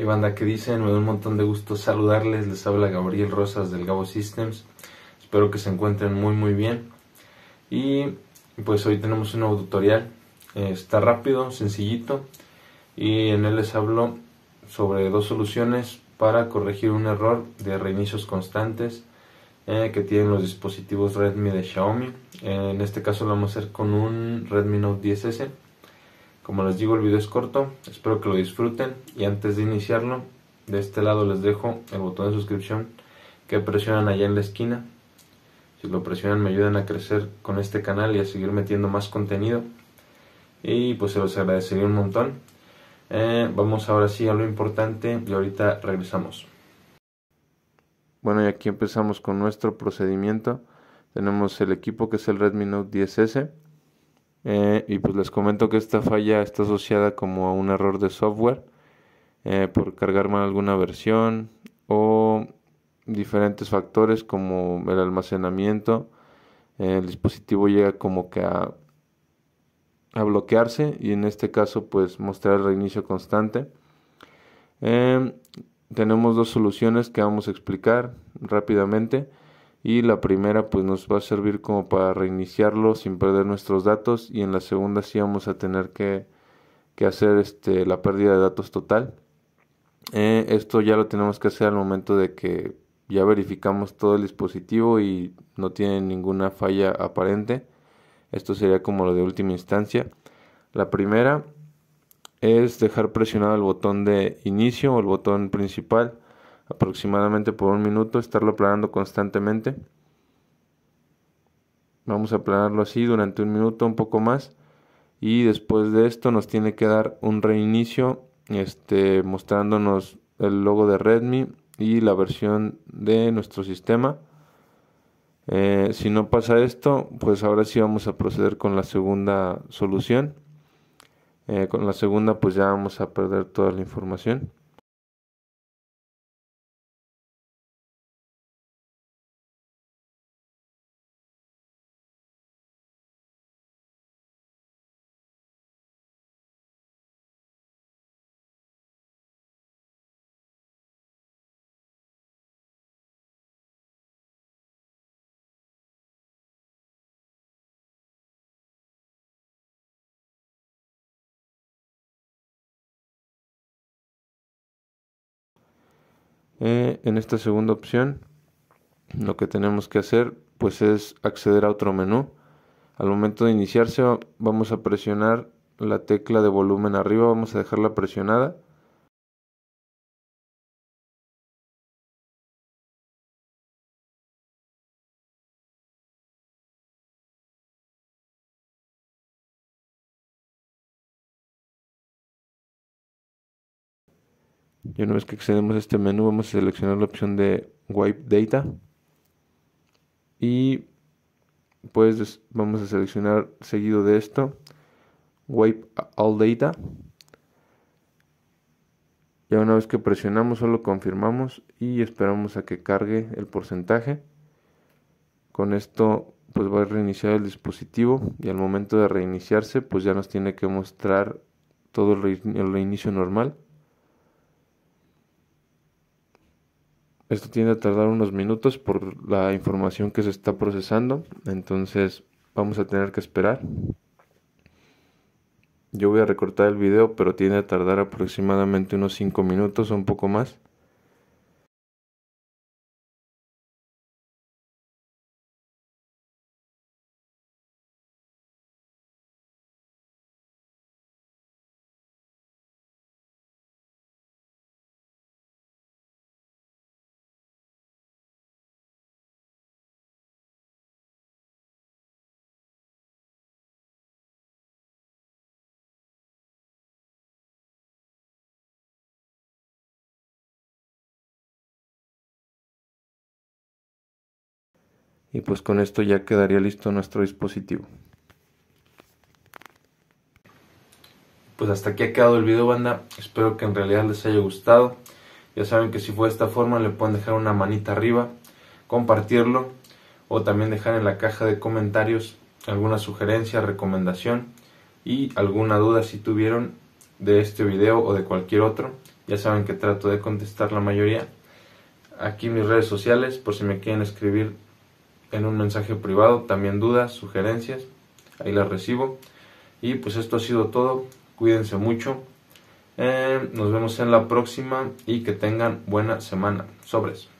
Y banda que dicen, me da un montón de gusto saludarles, les habla Gabriel Rosas del Gabo Systems, espero que se encuentren muy muy bien. Y pues hoy tenemos un nuevo tutorial, eh, está rápido, sencillito, y en él les hablo sobre dos soluciones para corregir un error de reinicios constantes eh, que tienen los dispositivos Redmi de Xiaomi. Eh, en este caso lo vamos a hacer con un Redmi Note 10S. Como les digo, el video es corto, espero que lo disfruten y antes de iniciarlo, de este lado les dejo el botón de suscripción que presionan allá en la esquina. Si lo presionan me ayudan a crecer con este canal y a seguir metiendo más contenido. Y pues se los agradecería un montón. Eh, vamos ahora sí a lo importante y ahorita regresamos. Bueno y aquí empezamos con nuestro procedimiento. Tenemos el equipo que es el Redmi Note 10S. Eh, y pues les comento que esta falla está asociada como a un error de software eh, por cargar mal alguna versión o diferentes factores como el almacenamiento. el dispositivo llega como que a, a, bloquearse y en este caso pues mostrar el reinicio constante. Em, tenemos dos soluciones que vamos a explicar rápidamente y la primera pues nos va a servir como para reiniciarlo sin perder nuestros datos y en la segunda sí vamos a tener que, hacer este, la pérdida de datos total. Eh, esto ya lo tenemos que hacer al momento de que ya verificamos todo el dispositivo y no tiene ninguna falla aparente. Esto sería como lo de última instancia. La primera es dejar presionado el botón de inicio o el botón principal aproximadamente por un minuto, estarlo aplanando constantemente. Vamos a aplanarlo así durante un minuto, un poco más. Y después de esto nos tiene que dar un reinicio este, mostrándonos el logo de Redmi y la versión de nuestro sistema. Eh, si no pasa esto, pues ahora sí vamos a proceder con la segunda solución. Eh, con la segunda pues ya vamos a perder toda la información. Eh, en esta segunda opción, lo que tenemos que hacer pues es acceder a otro menú. Al momento de iniciarse vamos a presionar la tecla de volumen arriba, vamos a dejarla presionada Y una vez que accedemos a este menú vamos a seleccionar la opción de Wipe Data. Y pues vamos a seleccionar seguido de esto Wipe All Data. Ya una vez que presionamos solo confirmamos y esperamos a que cargue el porcentaje. Con esto pues va a reiniciar el dispositivo y al momento de reiniciarse pues ya nos tiene que mostrar todo el reinicio normal. Esto tiene a tardar unos minutos por la información que se está procesando, entonces vamos a tener que esperar. Yo voy a recortar el video, pero tiene a tardar aproximadamente unos 5 minutos o un poco más. Y pues con esto ya quedaría listo nuestro dispositivo. Pues hasta aquí ha quedado el video banda, espero que en realidad les haya gustado. Ya saben que si fue de esta forma le pueden dejar una manita arriba, compartirlo o también dejar en la caja de comentarios alguna sugerencia, recomendación y alguna duda si tuvieron de este video o de cualquier otro. Ya saben que trato de contestar la mayoría. Aquí mis redes sociales por si me quieren escribir en un mensaje privado, también dudas, sugerencias, ahí las recibo. Y pues esto ha sido todo, cuídense mucho, eh, nos vemos en la próxima y que tengan buena semana. Sobres.